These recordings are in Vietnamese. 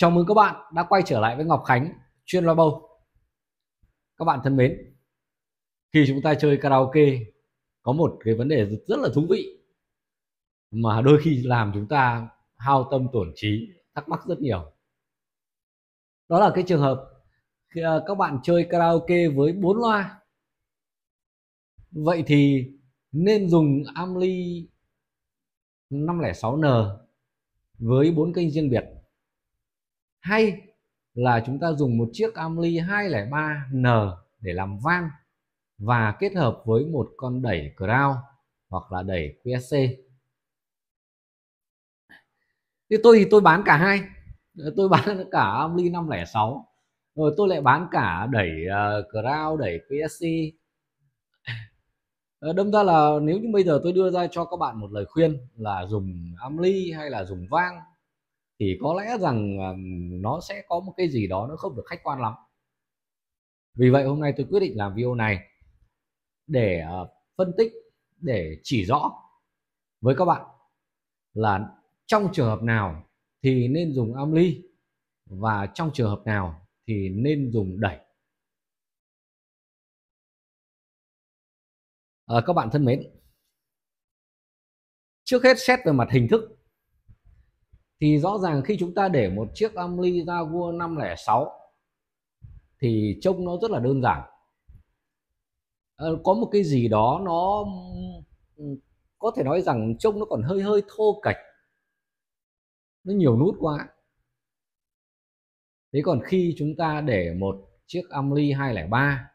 Chào mừng các bạn đã quay trở lại với Ngọc Khánh chuyên loa bầu. Các bạn thân mến, khi chúng ta chơi karaoke có một cái vấn đề rất là thú vị mà đôi khi làm chúng ta hao tâm tổn trí, thắc mắc rất nhiều. Đó là cái trường hợp khi à, các bạn chơi karaoke với bốn loa. Vậy thì nên dùng Amly 506N với bốn kênh riêng biệt hay là chúng ta dùng một chiếc Amli 203N để làm van và kết hợp với một con đẩy crown hoặc là đẩy QSC. Thì tôi thì tôi bán cả hai. Tôi bán cả Amli 506 rồi tôi lại bán cả đẩy uh, crown đẩy QSC ờ, đâm ra là nếu như bây giờ tôi đưa ra cho các bạn một lời khuyên là dùng amly hay là dùng vang thì có lẽ rằng nó sẽ có một cái gì đó nó không được khách quan lắm vì vậy hôm nay tôi quyết định làm video này để ờ, phân tích để chỉ rõ với các bạn là trong trường hợp nào thì nên dùng am ly và trong trường hợp nào thì nên dùng đẩy à, các bạn thân mến trước hết xét về mặt hình thức thì rõ ràng khi chúng ta để một chiếc Amli Jaguar 506 thì trông nó rất là đơn giản à, có một cái gì đó nó có thể nói rằng trông nó còn hơi hơi thô kệch nó nhiều nút quá thế còn khi chúng ta để một chiếc Amli 203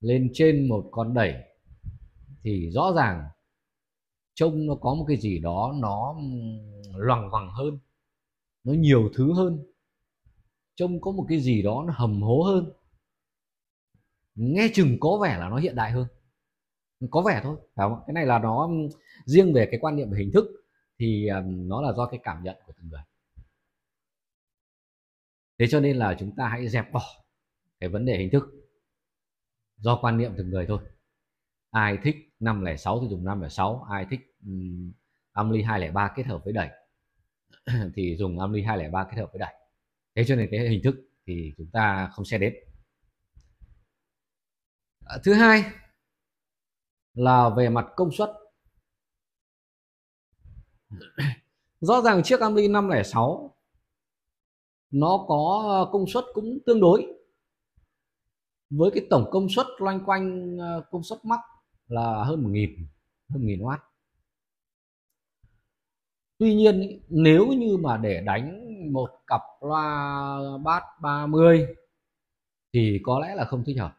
lên trên một con đẩy thì rõ ràng trông nó có một cái gì đó nó loằng ngoằng hơn nó nhiều thứ hơn trông có một cái gì đó nó hầm hố hơn nghe chừng có vẻ là nó hiện đại hơn có vẻ thôi phải không? cái này là nó riêng về cái quan niệm về hình thức thì nó là do cái cảm nhận của từng người thế cho nên là chúng ta hãy dẹp bỏ cái vấn đề hình thức do quan niệm từng người thôi ai thích 506 thì dùng 506 ai thích um, amly 203 kết hợp với đẩy thì dùng amly 203 kết hợp với đẩy thế cho nên cái hình thức thì chúng ta không xét đến à, thứ hai là về mặt công suất rõ ràng chiếc amly 506 nó có công suất cũng tương đối với cái tổng công suất loanh quanh ờ, công suất mắc là hơn 1.000 hơn 1.000 watt tuy nhiên nếu như mà để đánh một cặp loa bát 30 thì có lẽ là không thích hợp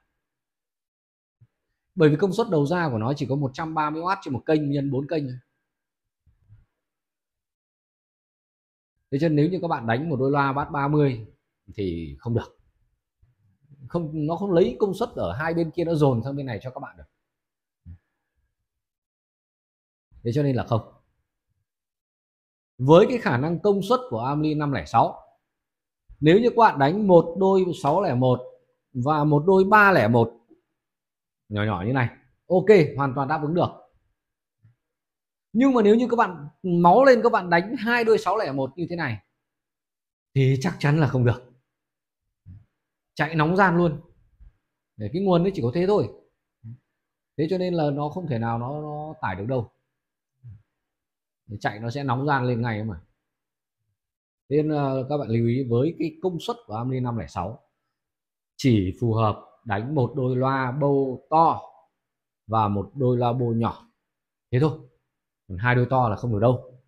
bởi vì công suất đầu ra của nó chỉ có 130W trên một kênh nhân 4 kênh thế cho nên nếu như các bạn đánh một đôi loa bát 30 thì không được không nó không lấy công suất ở hai bên kia nó dồn sang bên này cho các bạn được thế cho nên là không với cái khả năng công suất của Amli 506 nếu như các bạn đánh một đôi 601 và một đôi 301 nhỏ nhỏ như này ok hoàn toàn đáp ứng được nhưng mà nếu như các bạn máu lên các bạn đánh hai đôi 601 như thế này thì chắc chắn là không được chạy nóng gian luôn để cái nguồn nó chỉ có thế thôi thế cho nên là nó không thể nào nó, nó tải được đâu chạy nó sẽ nóng gian lên ngay mà nên ờ, các bạn lưu ý với cái công suất của Amni 506 chỉ phù hợp đánh một đôi loa bô to và một đôi loa bô nhỏ thế thôi còn hai đôi to là không được đâu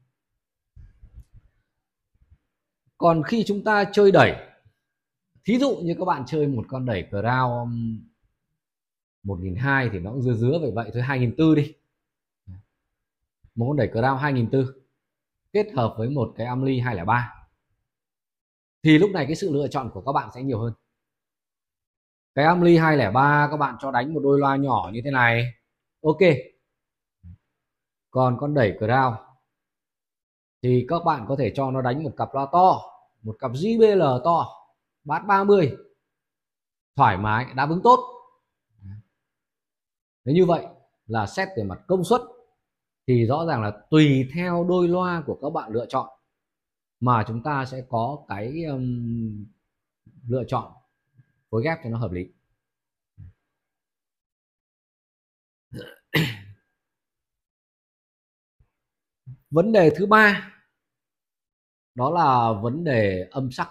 còn khi chúng ta chơi đẩy thí dụ như các bạn chơi một con đẩy crown nghìn hai thì nó cũng dứa dứa vậy vậy thôi hai nghìn 400 đi một con đẩy cờ crown 2004 kết hợp với một cái amly 203 thì lúc này cái sự lựa chọn của các bạn sẽ nhiều hơn cái amly 203 các bạn cho đánh một đôi loa nhỏ như thế này ok còn con đẩy crown thì các bạn có thể cho nó đánh một cặp loa to một cặp JBL to bát 30 thoải mái đáp ứng tốt Thế như vậy là xét về mặt công suất thì rõ ràng là tùy theo đôi loa của các bạn lựa chọn mà chúng ta sẽ có cái um, lựa chọn phối ghép cho nó hợp lý vấn đề thứ ba đó là vấn đề âm sắc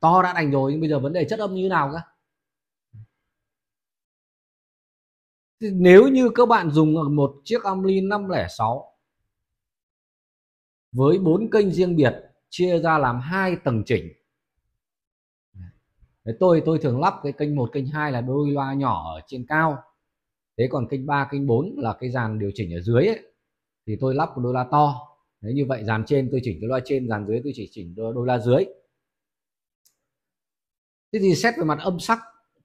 to đã đành rồi nhưng bây giờ vấn đề chất âm như thế nào cả nếu như các bạn dùng một chiếc Amlin 506 với bốn kênh riêng biệt chia ra làm hai tầng chỉnh Đấy, tôi tôi thường lắp cái kênh một kênh 2 là đôi loa nhỏ ở trên cao thế còn kênh 3 kênh 4 là cái dàn điều chỉnh ở dưới ấy, thì tôi lắp một đôi loa to Đấy, như vậy dàn trên tôi chỉnh cái loa trên dàn dưới tôi chỉ chỉnh đôi, đôi loa dưới thế thì xét về mặt âm sắc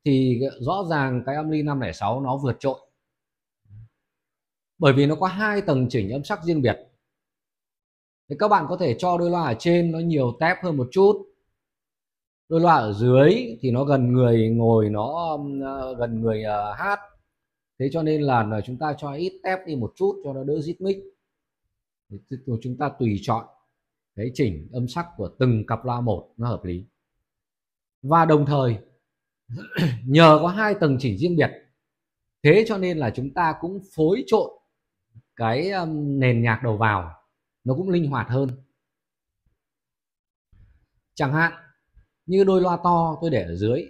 thì rõ ràng cái âm ly 506 nó vượt trội bởi vì nó có hai tầng chỉnh âm sắc riêng biệt thì các bạn có thể cho đôi loa ở trên nó nhiều tép hơn một chút đôi loa ở dưới thì nó gần người ngồi nó ờ, gần người ờ, hát thế cho nên là chúng ta cho ít tép đi một chút cho nó đỡ rít mic chúng ta tùy chọn cái chỉnh âm sắc của từng cặp loa một nó hợp lý và đồng thời nhờ có hai tầng chỉnh riêng biệt thế cho nên là chúng ta cũng phối trộn cái nền nhạc đầu vào nó cũng linh hoạt hơn chẳng hạn như đôi loa to tôi để ở dưới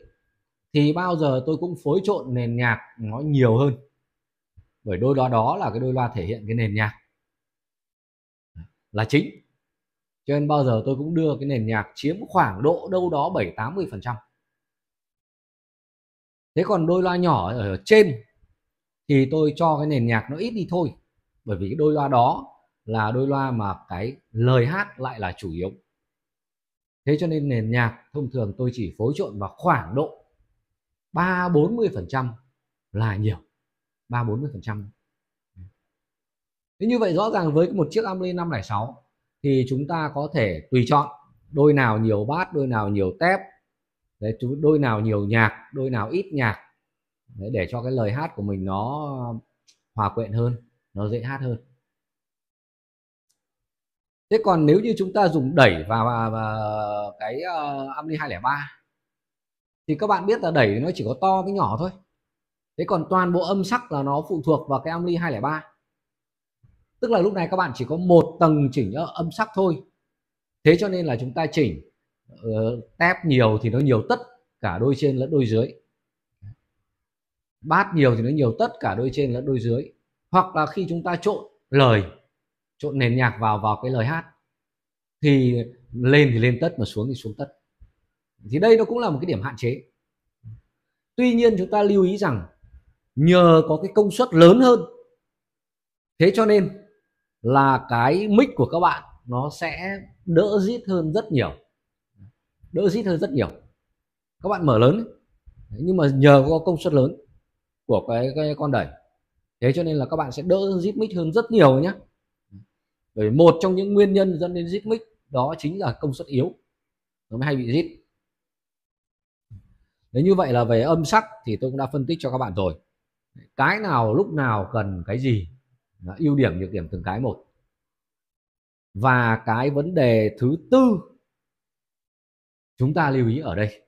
thì bao giờ tôi cũng phối trộn nền nhạc nó nhiều hơn bởi đôi loa đó là cái đôi loa thể hiện cái nền nhạc là chính cho nên bao giờ tôi cũng đưa cái nền nhạc chiếm khoảng độ đâu đó 7 80 phần trăm thế còn đôi loa nhỏ ở trên thì tôi cho cái nền nhạc nó ít đi thôi bởi vì cái đôi loa đó là đôi loa mà cái lời hát lại là chủ yếu thế cho nên nền nhạc thông thường tôi chỉ phối trộn vào khoảng độ ba bốn mươi phần trăm là nhiều ba bốn mươi phần trăm thế như vậy rõ ràng với một chiếc năm Amelie sáu thì chúng ta có thể tùy chọn đôi nào nhiều bát đôi nào nhiều tép đấy đôi nào nhiều nhạc đôi nào ít nhạc đấy, để cho cái lời hát của mình nó hòa quyện hơn nó dễ hát hơn thế còn nếu như chúng ta dùng đẩy vào, vào, vào cái uh, Amly 203 thì các bạn biết là đẩy nó chỉ có to với nhỏ thôi thế còn toàn bộ âm sắc là nó phụ thuộc vào cái Amly 203 tức là lúc này các bạn chỉ có một tầng chỉnh âm sắc thôi thế cho nên là chúng ta chỉnh uh, tép nhiều thì nó nhiều tất cả đôi trên lẫn đôi dưới bát nhiều thì nó nhiều tất cả đôi trên lẫn đôi dưới hoặc là khi chúng ta trộn lời trộn nền nhạc vào vào cái lời hát thì lên thì lên tất mà xuống thì xuống tất thì đây nó cũng là một cái điểm hạn chế tuy nhiên chúng ta lưu ý rằng nhờ có cái công suất lớn hơn thế cho nên là cái mic của các bạn nó sẽ đỡ rít hơn rất nhiều đỡ rít hơn rất nhiều các bạn mở lớn nhưng mà nhờ có công suất lớn của cái, cái con đẩy thế cho nên là các bạn sẽ đỡ zip mic hơn rất nhiều nhé bởi một trong những nguyên nhân dẫn đến zip mic đó chính là công suất yếu nó mới hay bị zip nếu như vậy là về âm sắc thì tôi cũng đã phân tích cho các bạn rồi cái nào lúc nào cần cái gì đó, ưu điểm nhược điểm từng cái một và cái vấn đề thứ tư chúng ta lưu ý ở đây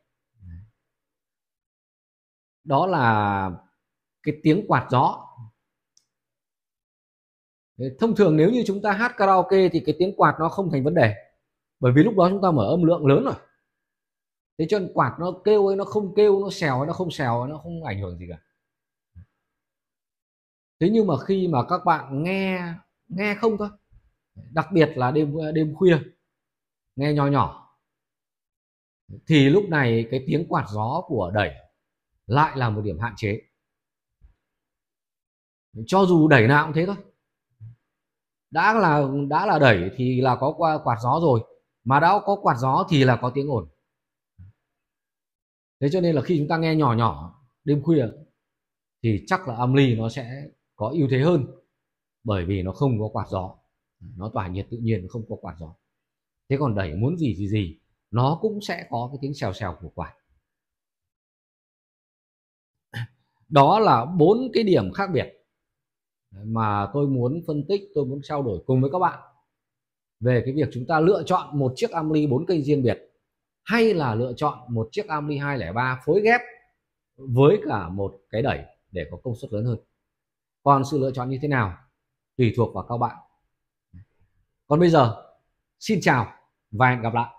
đó là cái tiếng quạt gió thông thường nếu như chúng ta hát karaoke thì cái tiếng quạt nó không thành vấn đề bởi vì lúc đó chúng ta mở âm lượng lớn rồi thế cho nên quạt nó kêu ấy nó không kêu nó xèo ấy nó không xèo ấy nó không ảnh hưởng gì cả thế nhưng mà khi mà các bạn nghe nghe không thôi đặc biệt là đêm đêm khuya nghe nhỏ nhỏ thì lúc này cái tiếng quạt gió của đẩy lại là một điểm hạn chế cho dù đẩy nào cũng thế thôi đã là đã là đẩy thì là có quạt gió rồi mà đã có quạt gió thì là có tiếng ồn thế cho nên là khi chúng ta nghe nhỏ nhỏ đêm khuya thì chắc là âm ly nó sẽ có ưu thế hơn bởi vì nó không có quạt gió nó tỏa nhiệt tự nhiên nó không có quạt gió thế còn đẩy muốn gì thì gì nó cũng sẽ có cái tiếng xèo xèo của quạt đó là bốn cái điểm khác biệt mà tôi muốn phân tích tôi muốn trao đổi cùng với các bạn về cái việc chúng ta lựa chọn một chiếc Amri 4 kênh riêng biệt hay là lựa chọn một chiếc Amri 203 phối ghép với cả một cái đẩy để có công suất lớn hơn còn sự lựa chọn như thế nào tùy thuộc vào các bạn còn bây giờ xin chào và hẹn gặp lại